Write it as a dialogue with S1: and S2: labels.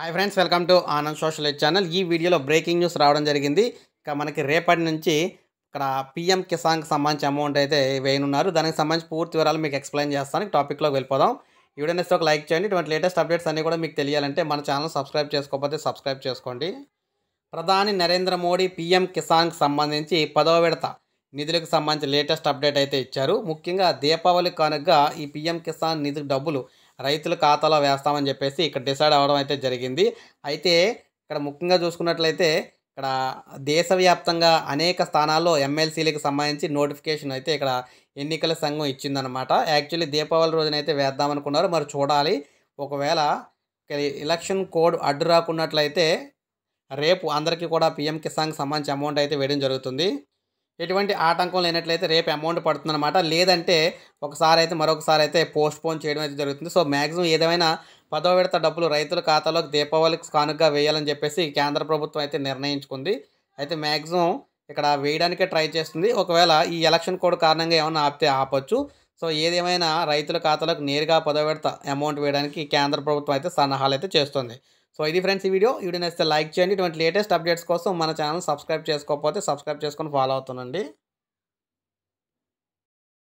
S1: hi friends welcome to Anand social channel ఈ వీడియోలో breaking news రావడం జరిగింది ఇక మనకి రేపటి నుంచి ఇక్కడ పిఎం కిసాన్కి సంబంధించి అమౌంట్ అయితే వేయనున్నారు దానికి సంబంధించి పూర్తి వివరాలు మీకు ఎక్స్ప్లెయిన్ చేస్తాను టాపిక్లోకి వెళ్ళిపోదాం వీడియో నెక్స్ట్ ఒక లైక్ చేయండి ఇటువంటి లేటెస్ట్ అప్డేట్స్ అన్నీ కూడా మీకు తెలియాలంటే మన ఛానల్ సబ్స్క్రైబ్ చేసుకోకపోతే సబ్స్క్రైబ్ చేసుకోండి ప్రధాని నరేంద్ర మోడీ పిఎం కిసాన్కి సంబంధించి పదవ విడత నిధులకు సంబంధించి లేటెస్ట్ అప్డేట్ అయితే ఇచ్చారు ముఖ్యంగా దీపావళి కానుకగా ఈ పిఎం కిసాన్ నిధి డబ్బులు రైతుల ఖాతాలో వేస్తామని చెప్పేసి ఇక్కడ డిసైడ్ అవ్వడం అయితే జరిగింది అయితే ఇక్కడ ముఖ్యంగా చూసుకున్నట్లయితే ఇక్కడ దేశవ్యాప్తంగా అనేక స్థానాల్లో ఎమ్మెల్సీలకు సంబంధించి నోటిఫికేషన్ అయితే ఇక్కడ ఎన్నికల సంఘం ఇచ్చిందనమాట యాక్చువల్లీ దీపావళి రోజున అయితే వేద్దామనుకున్నారు మరి చూడాలి ఒకవేళ ఎలక్షన్ కోడ్ అడ్డు రాకున్నట్లయితే రేపు అందరికీ కూడా పిఎం కిసాన్కి సంబంధించి అమౌంట్ అయితే వేయడం జరుగుతుంది ఎటువంటి ఆటంకం లేనట్లయితే రేపు అమౌంట్ పడుతుందన్నమాట లేదంటే ఒకసారి అయితే మరొకసారి అయితే పోస్ట్ పోన్ చేయడం అయితే జరుగుతుంది సో మ్యాక్సిమం ఏదేమైనా పదో విడత డబ్బులు రైతుల ఖాతాలోకి దీపావళికి కానుకగా వేయాలని చెప్పేసి కేంద్ర ప్రభుత్వం అయితే నిర్ణయించుకుంది అయితే మ్యాక్సిమం ఇక్కడ వేయడానికే ట్రై చేస్తుంది ఒకవేళ ఈ ఎలక్షన్ కోడ్ కారణంగా ఏమైనా ఆపితే ఆపచ్చు సో ఏదేమైనా రైతుల ఖాతాలకు నేరుగా పదో విడత అమౌంట్ వేయడానికి కేంద్ర ప్రభుత్వం అయితే సన్నాహాలు అయితే చేస్తుంది సో ఇది ఫ్రెండ్స్ ఈ వీడియో వీడియో నచ్చితే లైక్ చేయండి ఇటువంటి లేటెస్ట్ అప్డేట్స్ కోసం మన ఛానల్ సబ్స్క్రైబ్ చేసుకోకపోతే సబ్స్క్రైబ్ చేసుకొని ఫాలో అవుతుందండి